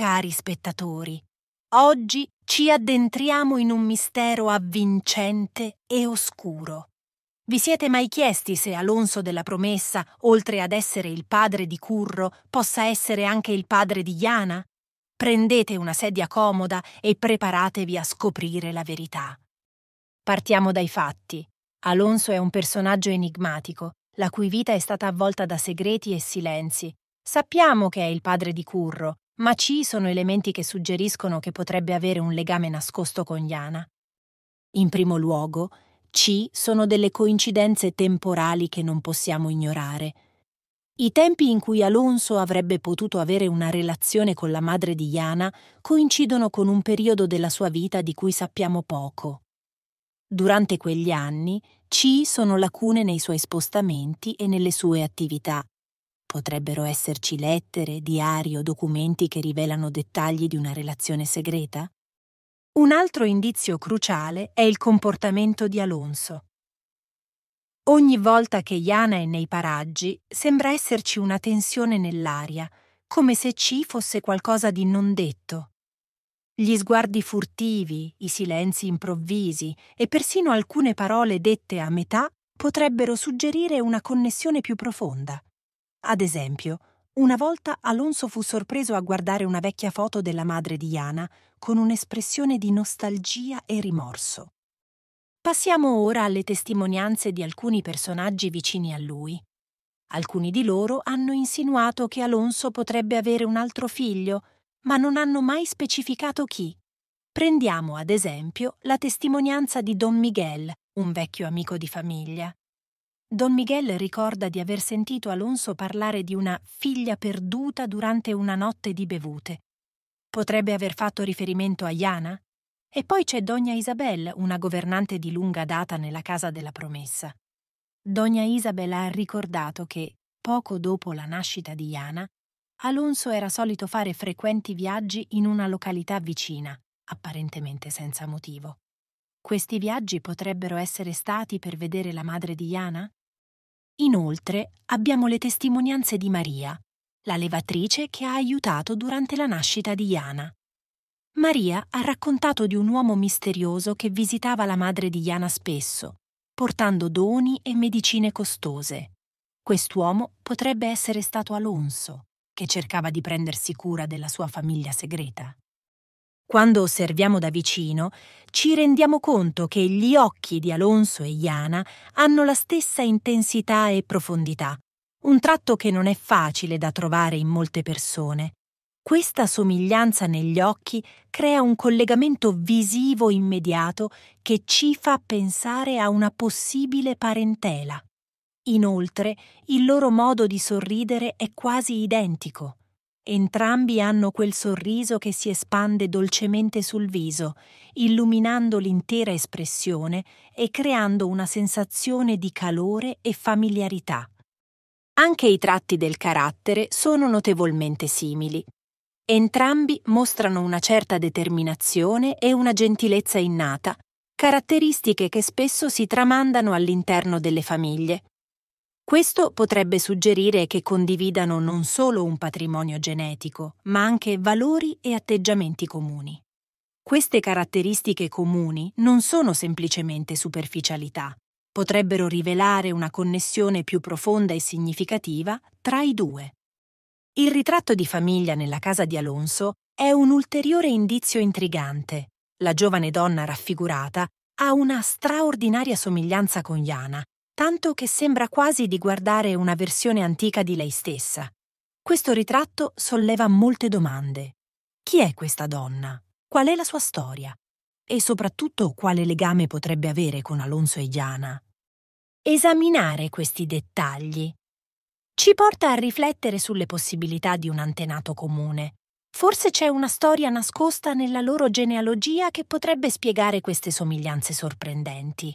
Cari spettatori, oggi ci addentriamo in un mistero avvincente e oscuro. Vi siete mai chiesti se Alonso della Promessa, oltre ad essere il padre di Curro, possa essere anche il padre di Iana? Prendete una sedia comoda e preparatevi a scoprire la verità. Partiamo dai fatti. Alonso è un personaggio enigmatico, la cui vita è stata avvolta da segreti e silenzi. Sappiamo che è il padre di Curro, ma ci sono elementi che suggeriscono che potrebbe avere un legame nascosto con Yana. In primo luogo, ci sono delle coincidenze temporali che non possiamo ignorare. I tempi in cui Alonso avrebbe potuto avere una relazione con la madre di Yana coincidono con un periodo della sua vita di cui sappiamo poco. Durante quegli anni, ci sono lacune nei suoi spostamenti e nelle sue attività. Potrebbero esserci lettere, diari o documenti che rivelano dettagli di una relazione segreta? Un altro indizio cruciale è il comportamento di Alonso. Ogni volta che Iana è nei paraggi, sembra esserci una tensione nell'aria, come se ci fosse qualcosa di non detto. Gli sguardi furtivi, i silenzi improvvisi e persino alcune parole dette a metà potrebbero suggerire una connessione più profonda. Ad esempio, una volta Alonso fu sorpreso a guardare una vecchia foto della madre di Iana con un'espressione di nostalgia e rimorso. Passiamo ora alle testimonianze di alcuni personaggi vicini a lui. Alcuni di loro hanno insinuato che Alonso potrebbe avere un altro figlio, ma non hanno mai specificato chi. Prendiamo ad esempio la testimonianza di Don Miguel, un vecchio amico di famiglia, Don Miguel ricorda di aver sentito Alonso parlare di una figlia perduta durante una notte di bevute. Potrebbe aver fatto riferimento a Iana? E poi c'è Dogna Isabel, una governante di lunga data nella casa della promessa. Dogna Isabel ha ricordato che, poco dopo la nascita di Iana, Alonso era solito fare frequenti viaggi in una località vicina, apparentemente senza motivo. Questi viaggi potrebbero essere stati per vedere la madre di Iana? Inoltre abbiamo le testimonianze di Maria, la levatrice che ha aiutato durante la nascita di Iana. Maria ha raccontato di un uomo misterioso che visitava la madre di Iana spesso, portando doni e medicine costose. Quest'uomo potrebbe essere stato Alonso, che cercava di prendersi cura della sua famiglia segreta. Quando osserviamo da vicino, ci rendiamo conto che gli occhi di Alonso e Iana hanno la stessa intensità e profondità, un tratto che non è facile da trovare in molte persone. Questa somiglianza negli occhi crea un collegamento visivo immediato che ci fa pensare a una possibile parentela. Inoltre, il loro modo di sorridere è quasi identico. Entrambi hanno quel sorriso che si espande dolcemente sul viso, illuminando l'intera espressione e creando una sensazione di calore e familiarità. Anche i tratti del carattere sono notevolmente simili. Entrambi mostrano una certa determinazione e una gentilezza innata, caratteristiche che spesso si tramandano all'interno delle famiglie. Questo potrebbe suggerire che condividano non solo un patrimonio genetico, ma anche valori e atteggiamenti comuni. Queste caratteristiche comuni non sono semplicemente superficialità, potrebbero rivelare una connessione più profonda e significativa tra i due. Il ritratto di famiglia nella casa di Alonso è un ulteriore indizio intrigante. La giovane donna raffigurata ha una straordinaria somiglianza con Jana tanto che sembra quasi di guardare una versione antica di lei stessa. Questo ritratto solleva molte domande. Chi è questa donna? Qual è la sua storia? E soprattutto quale legame potrebbe avere con Alonso e Giana? Esaminare questi dettagli ci porta a riflettere sulle possibilità di un antenato comune. Forse c'è una storia nascosta nella loro genealogia che potrebbe spiegare queste somiglianze sorprendenti.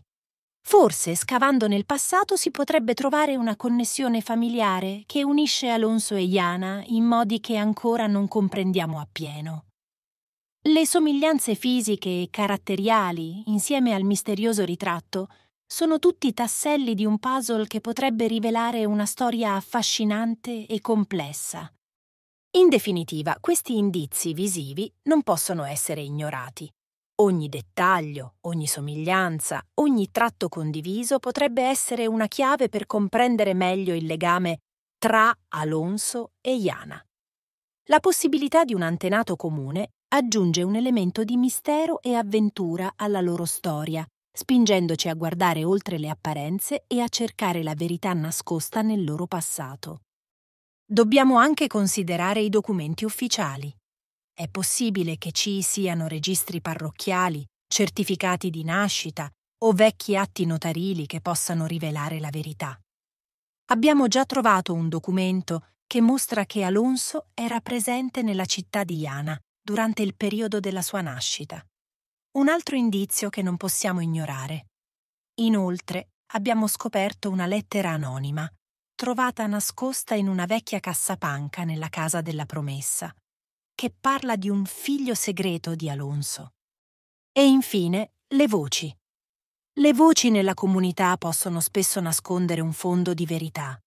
Forse scavando nel passato si potrebbe trovare una connessione familiare che unisce Alonso e Iana in modi che ancora non comprendiamo appieno. Le somiglianze fisiche e caratteriali, insieme al misterioso ritratto, sono tutti tasselli di un puzzle che potrebbe rivelare una storia affascinante e complessa. In definitiva, questi indizi visivi non possono essere ignorati Ogni dettaglio, ogni somiglianza, ogni tratto condiviso potrebbe essere una chiave per comprendere meglio il legame tra Alonso e Iana. La possibilità di un antenato comune aggiunge un elemento di mistero e avventura alla loro storia, spingendoci a guardare oltre le apparenze e a cercare la verità nascosta nel loro passato. Dobbiamo anche considerare i documenti ufficiali. È possibile che ci siano registri parrocchiali, certificati di nascita o vecchi atti notarili che possano rivelare la verità. Abbiamo già trovato un documento che mostra che Alonso era presente nella città di Iana durante il periodo della sua nascita. Un altro indizio che non possiamo ignorare. Inoltre, abbiamo scoperto una lettera anonima, trovata nascosta in una vecchia cassapanca nella casa della promessa che parla di un figlio segreto di Alonso. E infine le voci. Le voci nella comunità possono spesso nascondere un fondo di verità.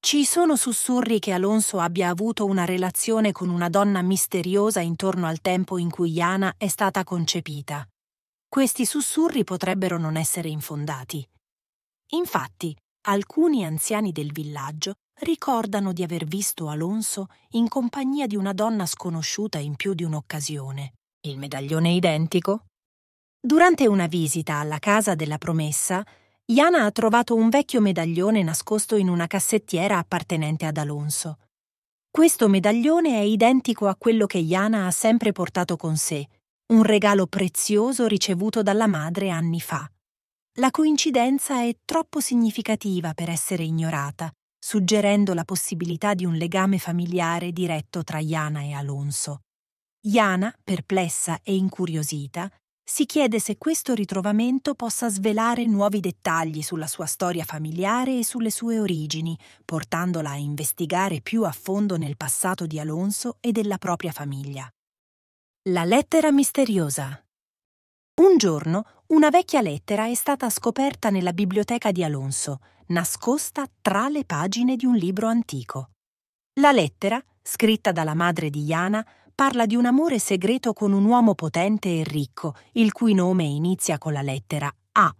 Ci sono sussurri che Alonso abbia avuto una relazione con una donna misteriosa intorno al tempo in cui Iana è stata concepita. Questi sussurri potrebbero non essere infondati. Infatti, alcuni anziani del villaggio ricordano di aver visto Alonso in compagnia di una donna sconosciuta in più di un'occasione. Il medaglione identico? Durante una visita alla casa della promessa, Iana ha trovato un vecchio medaglione nascosto in una cassettiera appartenente ad Alonso. Questo medaglione è identico a quello che Iana ha sempre portato con sé, un regalo prezioso ricevuto dalla madre anni fa. La coincidenza è troppo significativa per essere ignorata suggerendo la possibilità di un legame familiare diretto tra Iana e Alonso. Iana, perplessa e incuriosita, si chiede se questo ritrovamento possa svelare nuovi dettagli sulla sua storia familiare e sulle sue origini, portandola a investigare più a fondo nel passato di Alonso e della propria famiglia. La lettera misteriosa un giorno una vecchia lettera è stata scoperta nella biblioteca di Alonso, nascosta tra le pagine di un libro antico. La lettera, scritta dalla madre di Iana, parla di un amore segreto con un uomo potente e ricco, il cui nome inizia con la lettera A.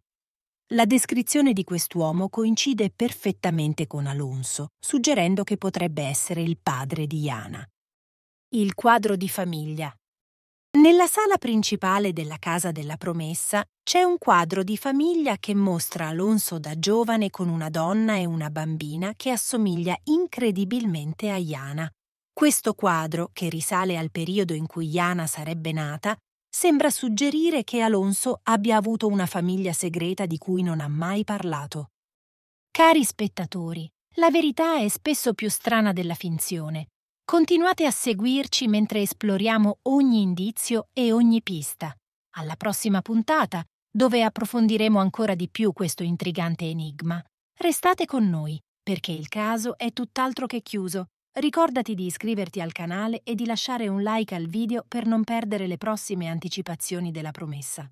La descrizione di quest'uomo coincide perfettamente con Alonso, suggerendo che potrebbe essere il padre di Iana. Il quadro di famiglia nella sala principale della Casa della Promessa c'è un quadro di famiglia che mostra Alonso da giovane con una donna e una bambina che assomiglia incredibilmente a Iana. Questo quadro, che risale al periodo in cui Iana sarebbe nata, sembra suggerire che Alonso abbia avuto una famiglia segreta di cui non ha mai parlato. Cari spettatori, la verità è spesso più strana della finzione Continuate a seguirci mentre esploriamo ogni indizio e ogni pista. Alla prossima puntata, dove approfondiremo ancora di più questo intrigante enigma. Restate con noi, perché il caso è tutt'altro che chiuso. Ricordati di iscriverti al canale e di lasciare un like al video per non perdere le prossime anticipazioni della promessa.